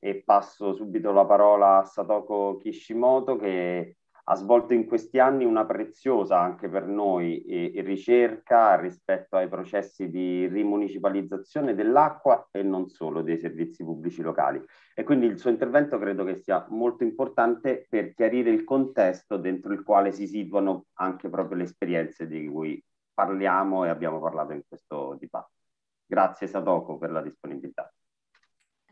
e passo subito la parola a Satoko Kishimoto che ha svolto in questi anni una preziosa anche per noi eh, ricerca rispetto ai processi di rimunicipalizzazione dell'acqua e non solo dei servizi pubblici locali. E quindi il suo intervento credo che sia molto importante per chiarire il contesto dentro il quale si situano anche proprio le esperienze di cui parliamo e abbiamo parlato in questo dibattito. Grazie Satoko per la disponibilità.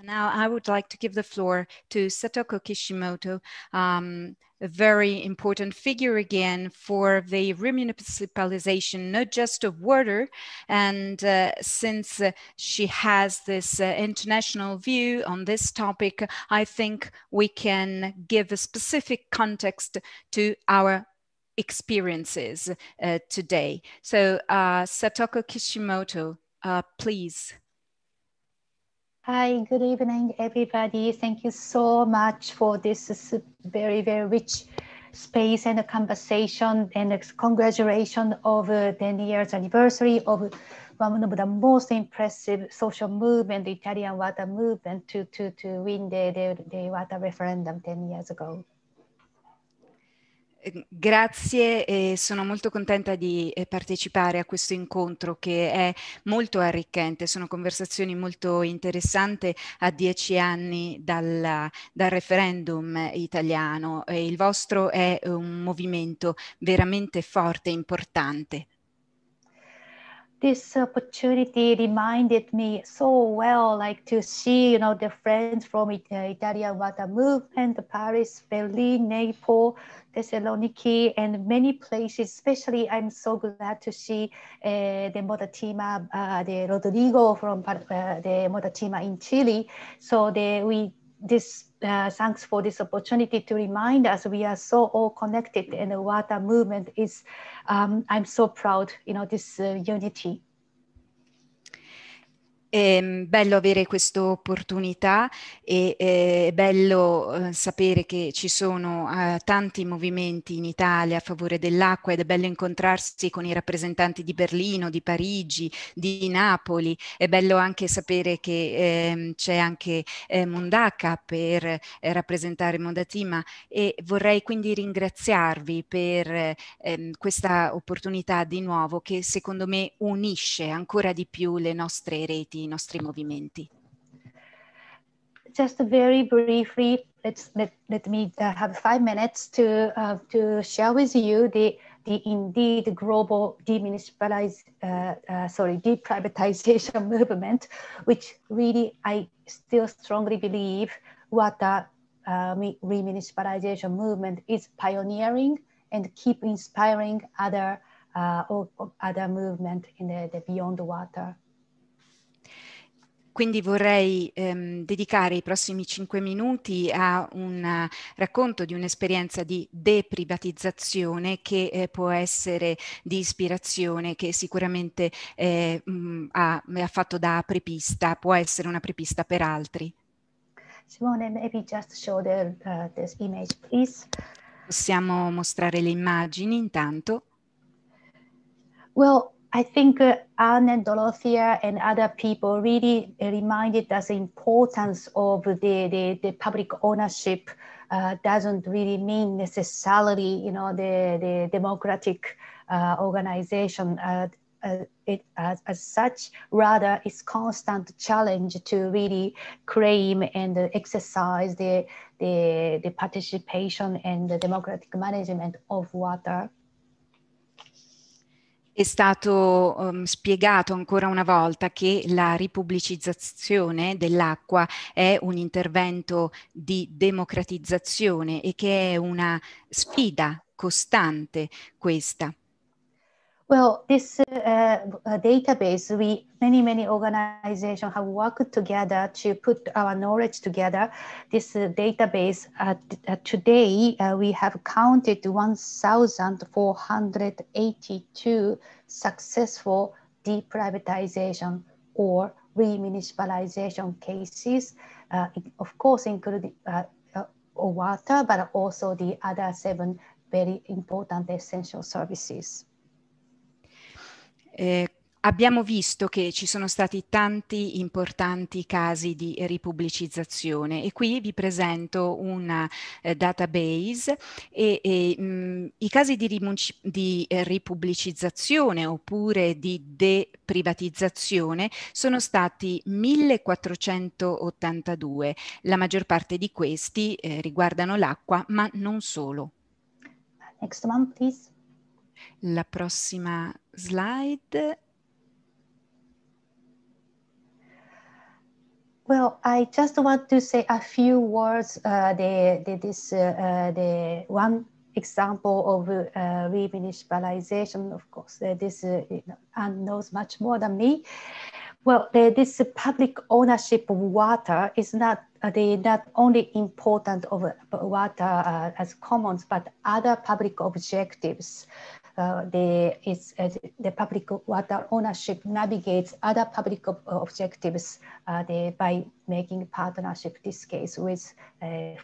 Now I would like to give the floor to Satoko Kishimoto, um, a very important figure again for the remunicipalization, not just of water, and uh, since uh, she has this uh, international view on this topic, I think we can give a specific context to our experiences uh, today. So uh, Satoko Kishimoto, uh, please. Hi, good evening, everybody. Thank you so much for this very, very rich space and a conversation and congratulations of uh, 10 years anniversary of one of the most impressive social movement, the Italian water movement to, to, to win the, the, the water referendum 10 years ago. Ehm, grazie, eh, sono molto contenta di eh, partecipare a questo incontro che è molto arricchente, sono conversazioni molto interessanti a dieci anni dal, dal referendum italiano e il vostro è un movimento veramente forte e importante. this opportunity reminded me so well, like to see, you know, the friends from Italy, what a movement, Paris, Berlin, Naples, Thessaloniki and many places, especially I'm so glad to see uh, the Modatima, uh, the Rodrigo from uh, the Modatima in Chile. So the, we this uh, thanks for this opportunity to remind us we are so all connected and the water movement is um, i'm so proud you know this uh, unity È ehm, bello avere questa opportunità e eh, è bello eh, sapere che ci sono eh, tanti movimenti in Italia a favore dell'acqua ed è bello incontrarsi con i rappresentanti di Berlino, di Parigi, di Napoli. È bello anche sapere che ehm, c'è anche eh, Mondaca per rappresentare Mondatima e vorrei quindi ringraziarvi per ehm, questa opportunità di nuovo che secondo me unisce ancora di più le nostre reti i nostri movimenti. Just very briefly, let's, let, let me uh, have five minutes to, uh, to share with you the, the indeed global demunicipalized, uh, uh, sorry, deprivatization movement, which really I still strongly believe what the uh, remunicipalization movement is pioneering and keep inspiring other uh, or, or other movement in the, the beyond water. Quindi vorrei ehm, dedicare i prossimi cinque minuti a un racconto di un'esperienza di deprivatizzazione che eh, può essere di ispirazione, che sicuramente eh, mh, mm, ha, ha fatto da prepista, può essere una prepista per altri. Simone, maybe just show the, uh, this image, please. Possiamo mostrare le immagini intanto? Well, I think uh, Anne and Dorothea and other people really uh, reminded us the importance of the, the, the public ownership uh, doesn't really mean necessarily, you know, the, the democratic uh, organization uh, uh, it, as, as such. Rather, it's constant challenge to really claim and exercise the, the, the participation and the democratic management of water. È stato um, spiegato ancora una volta che la ripubblicizzazione dell'acqua è un intervento di democratizzazione e che è una sfida costante questa. Well, this uh, uh, database, we many many organizations have worked together to put our knowledge together. This uh, database uh, uh, today uh, we have counted 1,482 successful deprivatization or remunicipalization cases. of course, including water, but also the other seven very important essential services. Eh, abbiamo visto che ci sono stati tanti importanti casi di ripubblicizzazione e qui vi presento un eh, database e, e mh, mm, i casi di, di eh, ripubblicizzazione oppure di deprivatizzazione sono stati 1482. La maggior parte di questi eh, riguardano l'acqua, ma non solo. Next one, please. La prossima slide. Well, I just want to say a few words. Uh, the, the, this, uh, uh the one example of uh, re-municipalization, of course, uh, this uh, Anne knows much more than me. Well, the, this public ownership of water is not uh, the, not only important of uh, water as commons, but other public objectives uh, the, uh, the public water ownership navigates other public uh, objectives uh, the, by making partnership, this case with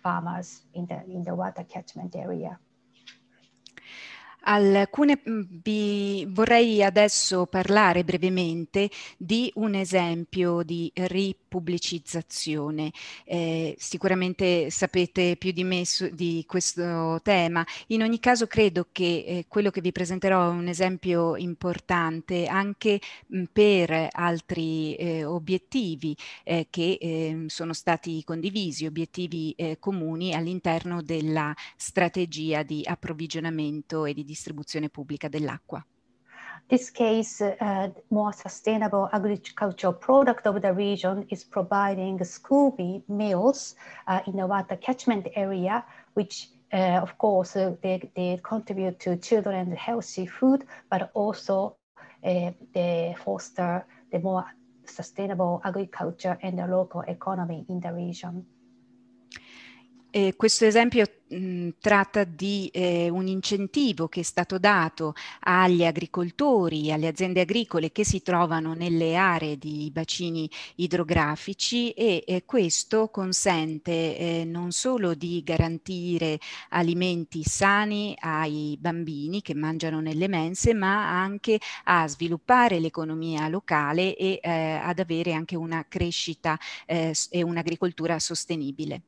farmers in the, in the water catchment area. Alcune, mhmm, vi vorrei adesso parlare brevemente di un esempio di ripubblicizzazione. Eh, sicuramente sapete più di me su, di questo tema. In ogni caso credo che eh, quello che vi presenterò è un esempio importante anche mh, mhmm, per altri eh, obiettivi eh, che ehm, sono stati condivisi, obiettivi eh, comuni all'interno della strategia di approvvigionamento e di distribuzione pubblica dell'acqua. This case, uh, more sustainable agricultural product of the region is providing Scooby meals uh, in the water catchment area, which uh, of course uh, they, they contribute to children's healthy food, but also uh, they foster the more sustainable agriculture and the local economy in the region. Eh, questo esempio mh, mhmm, tratta di eh, un incentivo che è stato dato agli agricoltori, alle aziende agricole che si trovano nelle aree di bacini idrografici e eh, questo consente eh, non solo di garantire alimenti sani ai bambini che mangiano nelle mense, ma anche a sviluppare l'economia locale e eh, ad avere anche una crescita eh, e un'agricoltura sostenibile.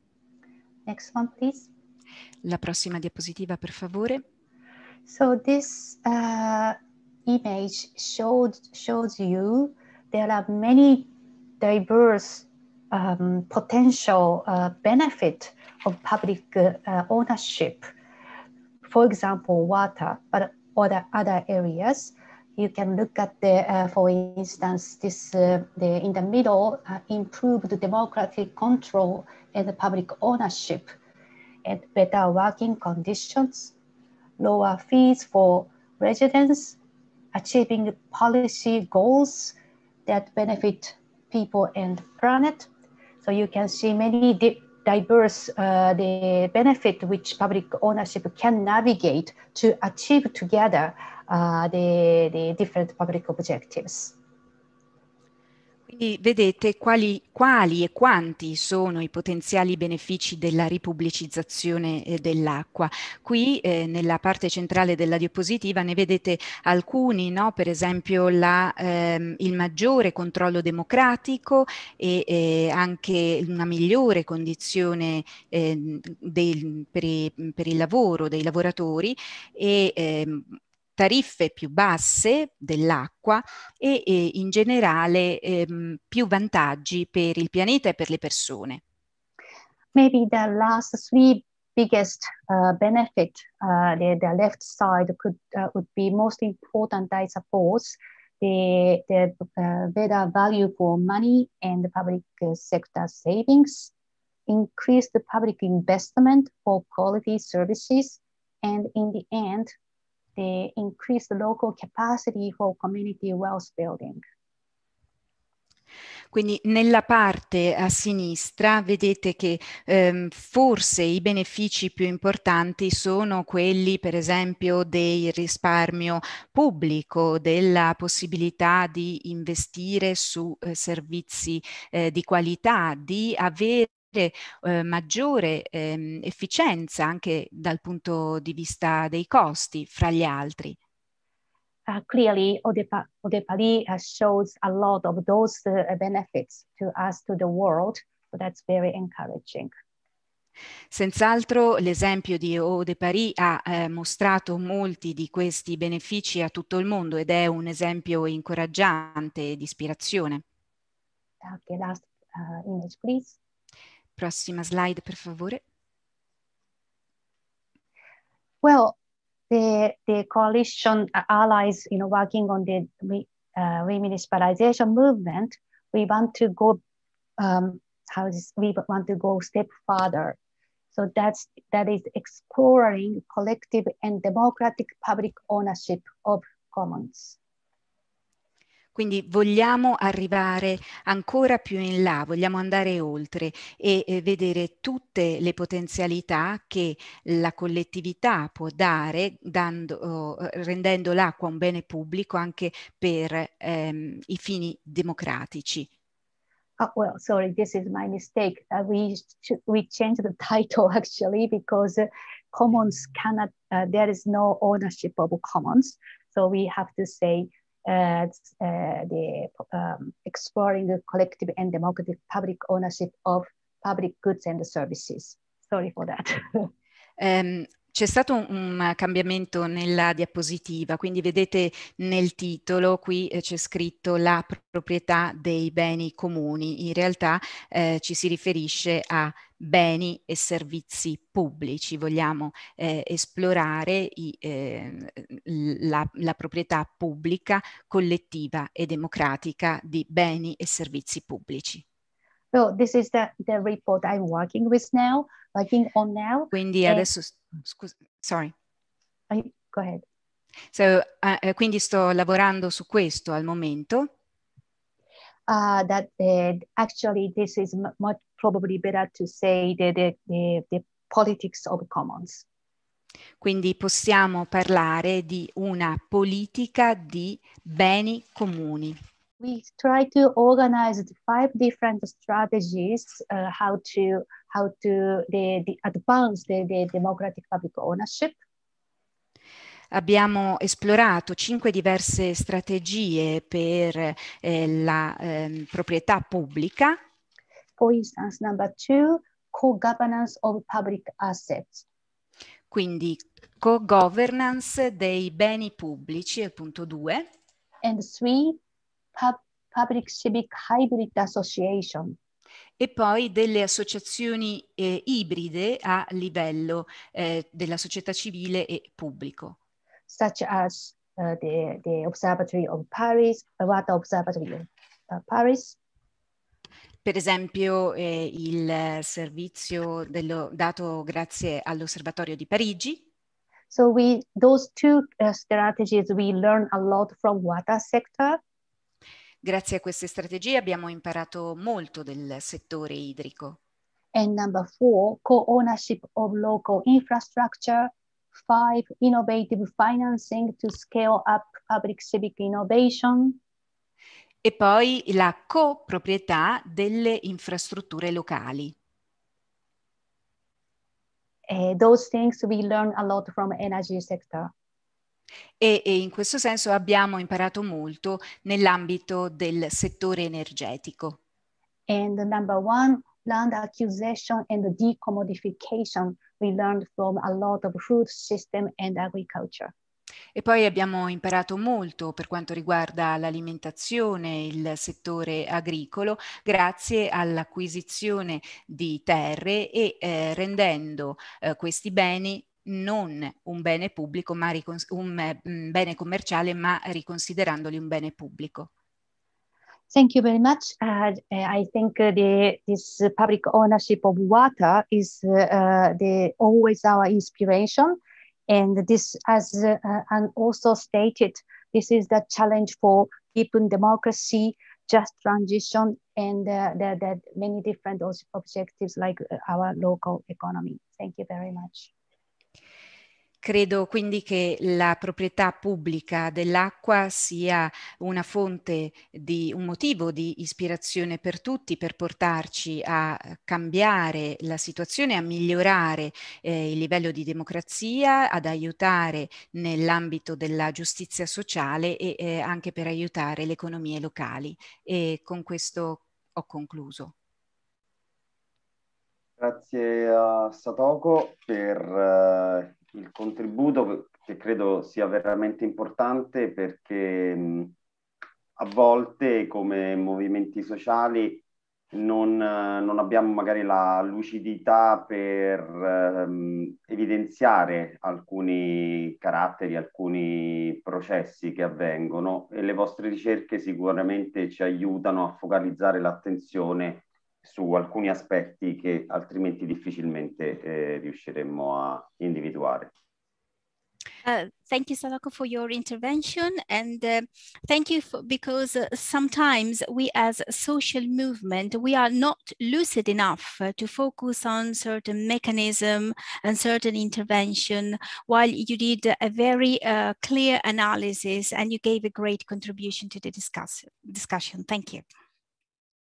Next one, please. La prossima diapositiva, per favore. So this uh, image showed, shows you there are many diverse um, potential uh, benefit of public uh, ownership. For example, water, but other, other areas you can look at the, uh, for instance, this uh, the in the middle uh, improved democratic control and public ownership, and better working conditions, lower fees for residents, achieving policy goals that benefit people and planet. So you can see many di diverse uh, the benefit which public ownership can navigate to achieve together the, the different public objectives. Quindi vedete quali, quali, e quanti sono i potenziali benefici della ripubblicizzazione eh, dell'acqua. Qui eh, nella parte centrale della diapositiva ne vedete alcuni, no? per esempio la, ehm, il maggiore controllo democratico e eh, anche una migliore condizione eh, del, per, i, per, il lavoro dei lavoratori e ehm, tariffe più basse dell'acqua e, e, in generale ehm, più vantaggi per il pianeta e per le persone. Maybe the last three biggest uh, benefit uh, the, the, left side could uh, would be most important, I suppose, the, the uh, better value for money and the public uh, sector savings, increased public investment for quality services, and in the end, the increased local capacity for community wealth building. Quindi nella parte a sinistra vedete che ehm, forse i benefici più importanti sono quelli per esempio del risparmio pubblico, della possibilità di investire su eh, servizi eh, di qualità, di avere eh, maggiore ehm, efficienza anche dal punto di vista dei costi fra gli altri. Uh, clearly, Odepa Odepali uh, shows a lot of those uh, benefits to us, to the world. So that's very encouraging. Senz'altro l'esempio di Eau de Paris ha eh, mostrato molti di questi benefici a tutto il mondo ed è un esempio incoraggiante e di ispirazione. Okay, last uh, image please. Prossima slide, per favore. Well, the, the coalition uh, allies, you know, working on the uh, remunicipalization movement, we want to go, um, how is, we want to go step further. So that's, that is exploring collective and democratic public ownership of commons. Quindi vogliamo arrivare ancora più in là, vogliamo andare oltre e eh, vedere tutte le potenzialità che la collettività può dare dando, eh, rendendo l'acqua un bene pubblico anche per ehm, i fini democratici. Oh, well, sorry, this is my mistake. Uh, we, we changed the title actually because commons cannot, uh, there is no ownership of commons. So we have to say uh, the um, exploring the collective and democratic public ownership of public goods and services. Sorry for that. um, C'è stato un, cambiamento nella diapositiva, quindi vedete nel titolo qui eh, c'è scritto la proprietà dei beni comuni, in realtà eh, ci si riferisce a beni e servizi pubblici, vogliamo eh, esplorare i, eh, la, la, proprietà pubblica, collettiva e democratica di beni e servizi pubblici. So this is the, the report I'm working with now, working on now. Quindi adesso, scusa, sorry. I, go ahead. So, uh, quindi sto lavorando su questo al momento. Uh, that uh, actually this is much probably better to say the, the, the, the politics of commons. Quindi possiamo parlare di una politica di beni comuni we try to organize five different strategies uh, how to how to the, the advance the, the democratic public ownership. Abbiamo esplorato cinque diverse strategie per eh, la eh, proprietà pubblica. For instance, number two, co-governance of public assets. Quindi co-governance dei beni pubblici, il punto due. And three, Public Civic Hybrid Association. E poi delle associazioni eh, ibride a livello eh, della società civile e pubblico. Such as uh, the, the Observatory of Paris, eh, Water Observatory of eh, Paris, per esempio eh, il servizio dello, dato grazie all'Osservatorio di Parigi. So we, those two uh, strategies we learn a lot from WADA sector. Grazie a queste strategie abbiamo imparato molto del settore idrico. And number four, co-ownership of local infrastructure. Five, innovative financing to scale up public civic innovation. E poi la coproprietà delle infrastrutture locali. Uh, those things we learn a lot from energy sector. E, e, in questo senso abbiamo imparato molto nell'ambito del settore energetico. And number one, land accusation and decommodification. We learned from a lot of food system and agriculture. E poi abbiamo imparato molto per quanto riguarda l'alimentazione, e il settore agricolo, grazie all'acquisizione di terre e eh, rendendo eh, questi beni non un bene pubblico, ma un, eh, un bene commerciale, ma riconsiderandoli un bene pubblico. Thank you very much. Uh, I think eh, the, this public ownership of water is uh, the, always our inspiration. And this, as uh, and also stated, this is the challenge for deepen democracy, just transition, and uh, the, the many different objectives like our local economy. Thank you very much. Credo quindi che la proprietà pubblica dell'acqua sia una fonte di un motivo di ispirazione per tutti per portarci a cambiare la situazione, a migliorare eh, il livello di democrazia, ad aiutare nell'ambito della giustizia sociale e eh, anche per aiutare le economie locali. E con questo ho concluso grazie a Satoko per uh, il contributo che credo sia veramente importante perché mh, a volte come movimenti sociali non, eh, non, abbiamo magari la lucidità per ehm, evidenziare alcuni caratteri, alcuni processi che avvengono e le vostre ricerche sicuramente ci aiutano a focalizzare l'attenzione su alcuni aspetti che altrimenti difficilmente eh, riusciremmo a individuare. Uh, thank you, Salako, for your intervention. And uh, thank you for, because uh, sometimes we as a social movement, we are not lucid enough to focus on certain mechanism and certain intervention, while you did a very uh, clear analysis and you gave a great contribution to the discuss discussion. Thank you.